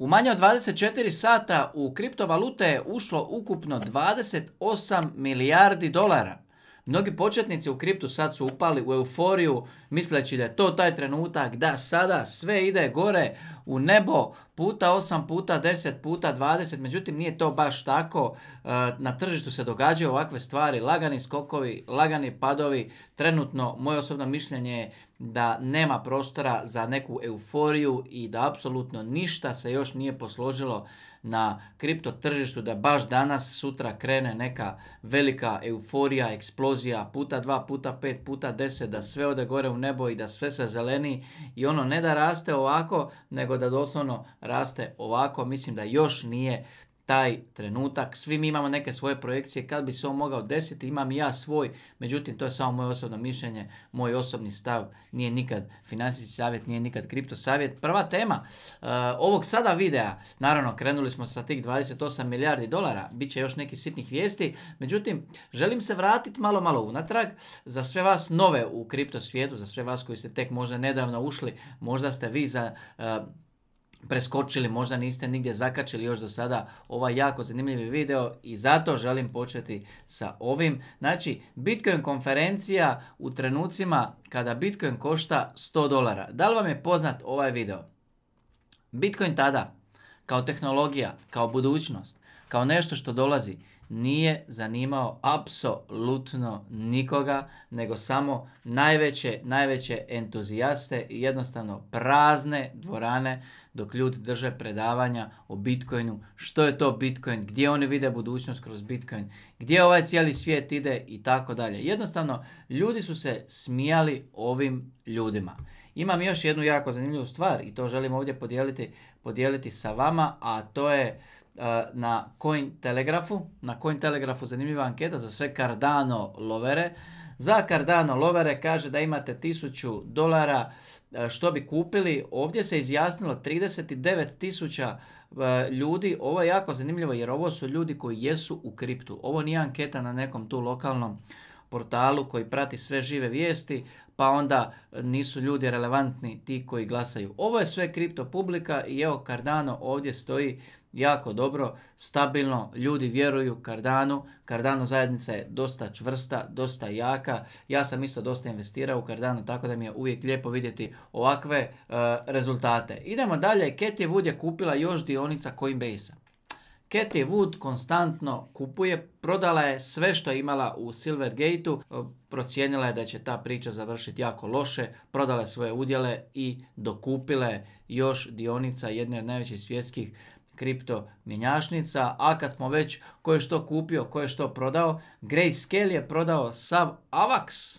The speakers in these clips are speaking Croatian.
U manje od 24 sata u kriptovalute je ušlo ukupno 28 milijardi dolara. Mnogi početnici u kriptu sad su upali u euforiju misleći da je to taj trenutak da sada sve ide gore u nebo puta 8 puta 10 puta 20 međutim nije to baš tako e, na tržištu se događaju ovakve stvari lagani skokovi lagani padovi trenutno moje osobno mišljenje je da nema prostora za neku euforiju i da apsolutno ništa se još nije posložilo na kripto tržištu da baš danas sutra krene neka velika euforija, eksplozija puta dva, puta pet, puta deset, da sve ode gore u nebo i da sve se zeleni i ono ne da raste ovako, nego da doslovno raste ovako. Mislim da još nije taj trenutak. Svi mi imamo neke svoje projekcije kad bi se on mogao desiti, imam i ja svoj, međutim to je samo moje osobno mišljenje, moj osobni stav, nije nikad financijski savjet, nije nikad kripto savjet. Prva tema eh, ovog sada videa, naravno krenuli smo sa tih 28 milijardi dolara, bit će još nekih sitnih vijesti, međutim želim se vratiti malo malo unatrag za sve vas nove u kripto svijetu, za sve vas koji ste tek možda nedavno ušli, možda ste vi za... Eh, preskočili, možda niste nigdje zakačili još do sada ovaj jako zanimljivi video i zato želim početi sa ovim. Znači, Bitcoin konferencija u trenucima kada Bitcoin košta 100 dolara. Da li vam je poznat ovaj video? Bitcoin tada, kao tehnologija, kao budućnost, kao nešto što dolazi, nije zanimao apsolutno nikoga, nego samo najveće, najveće entuzijaste i jednostavno prazne dvorane dok ljudi drže predavanja o Bitcoinu, što je to Bitcoin, gdje oni vide budućnost kroz Bitcoin, gdje ovaj cijeli svijet ide i tako dalje. Jednostavno, ljudi su se smijali ovim ljudima. Imam još jednu jako zanimljivu stvar i to želim ovdje podijeliti, podijeliti sa vama, a to je Eh, na Coin Telegrafu. Na Coin Telegrafu zanimljiva anketa za sve Cardano lovere. Za Cardano lovere kaže da imate 1000 dolara eh, što bi kupili. Ovdje se izjasnilo 39.000 eh, ljudi. Ovo je jako zanimljivo jer ovo su ljudi koji jesu u kriptu. Ovo nije anketa na nekom tu lokalnom portalu koji prati sve žive vijesti, pa onda nisu ljudi relevantni ti koji glasaju. Ovo je sve kripto publika i evo Cardano ovdje stoji jako dobro, stabilno, ljudi vjeruju Cardano, Cardano zajednica je dosta čvrsta, dosta jaka, ja sam isto dosta investirao u Cardano, tako da mi je uvijek lijepo vidjeti ovakve eh, rezultate. Idemo dalje, Ketje Wood je kupila još dionica Coinbase-a. Cathy Wood konstantno kupuje, prodala je sve što je imala u Gate-u, e, procijenila je da će ta priča završiti jako loše, prodala je svoje udjele i dokupila je još dionica jedne od najvećih svjetskih kripto mjenjačnica, a kad smo već koje što kupio, koje što prodao, Grayscale je prodao sav AVAX,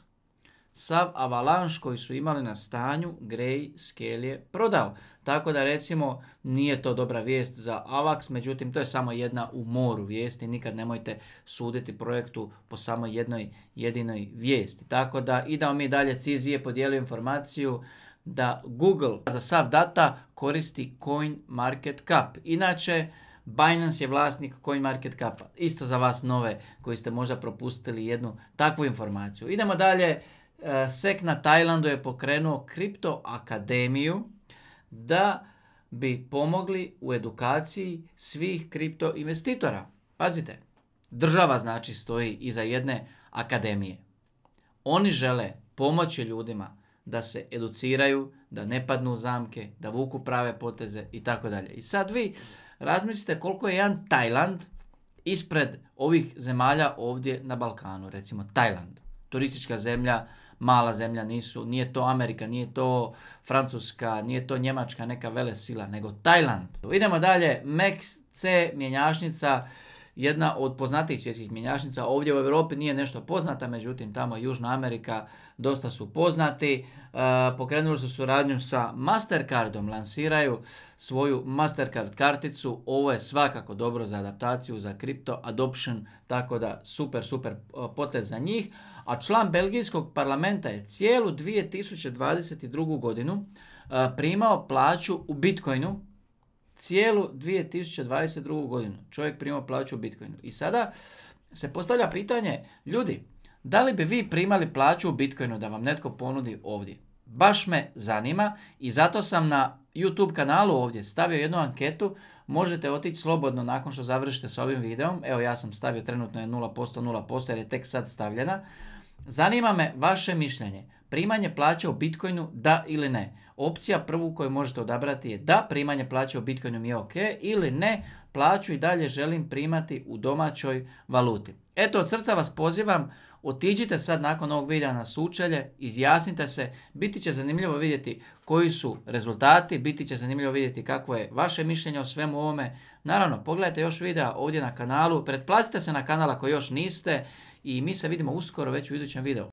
sav avalanš koji su imali na stanju grey Scale je prodao. Tako da recimo nije to dobra vijest za AVAX, međutim to je samo jedna u moru vijesti, nikad nemojte suditi projektu po samo jednoj jedinoj vijesti. Tako da idemo mi dalje, CZ je podijelio informaciju da Google za sav data koristi CoinMarketCap. Inače, Binance je vlasnik CoinMarketCapa. Isto za vas nove koji ste možda propustili jednu takvu informaciju. Idemo dalje, E, Sek na Tajlandu je pokrenuo kripto akademiju da bi pomogli u edukaciji svih kripto investitora. Pazite, država znači stoji iza jedne akademije. Oni žele pomoći ljudima da se educiraju, da ne padnu u zamke, da vuku prave poteze i tako dalje. I sad vi razmislite koliko je jedan Tajland ispred ovih zemalja ovdje na Balkanu, recimo Tajland, turistička zemlja, mala zemlja, nisu, nije to Amerika, nije to Francuska, nije to Njemačka, neka velesila, nego Tajland. Idemo dalje, Max C mjenjačnica jedna od poznatijih svjetskih mjenjačnica. Ovdje u Europi nije nešto poznata, međutim tamo Južna Amerika dosta su poznati. E, pokrenuli su suradnju sa Mastercardom, lansiraju svoju Mastercard karticu. Ovo je svakako dobro za adaptaciju, za kripto adoption, tako da super, super e, potez za njih. A član Belgijskog parlamenta je cijelu 2022. godinu e, primao plaću u Bitcoinu cijelu 2022. godinu čovjek primao plaću u Bitcoinu. I sada se postavlja pitanje, ljudi, da li bi vi primali plaću u Bitcoinu da vam netko ponudi ovdje? Baš me zanima i zato sam na YouTube kanalu ovdje stavio jednu anketu. Možete otići slobodno nakon što završite s ovim videom. Evo ja sam stavio trenutno je 0%, 0% jer je tek sad stavljena. Zanima me vaše mišljenje. Primanje plaće u Bitcoinu da ili ne? opcija prvu koju možete odabrati je da primanje plaće u Bitcoinu mi je ok ili ne, plaću i dalje želim primati u domaćoj valuti. Eto, od srca vas pozivam, otiđite sad nakon ovog videa na sučelje, izjasnite se, biti će zanimljivo vidjeti koji su rezultati, biti će zanimljivo vidjeti kako je vaše mišljenje o svemu ovome. Naravno, pogledajte još videa ovdje na kanalu, pretplatite se na kanal ako još niste i mi se vidimo uskoro već u idućem videu.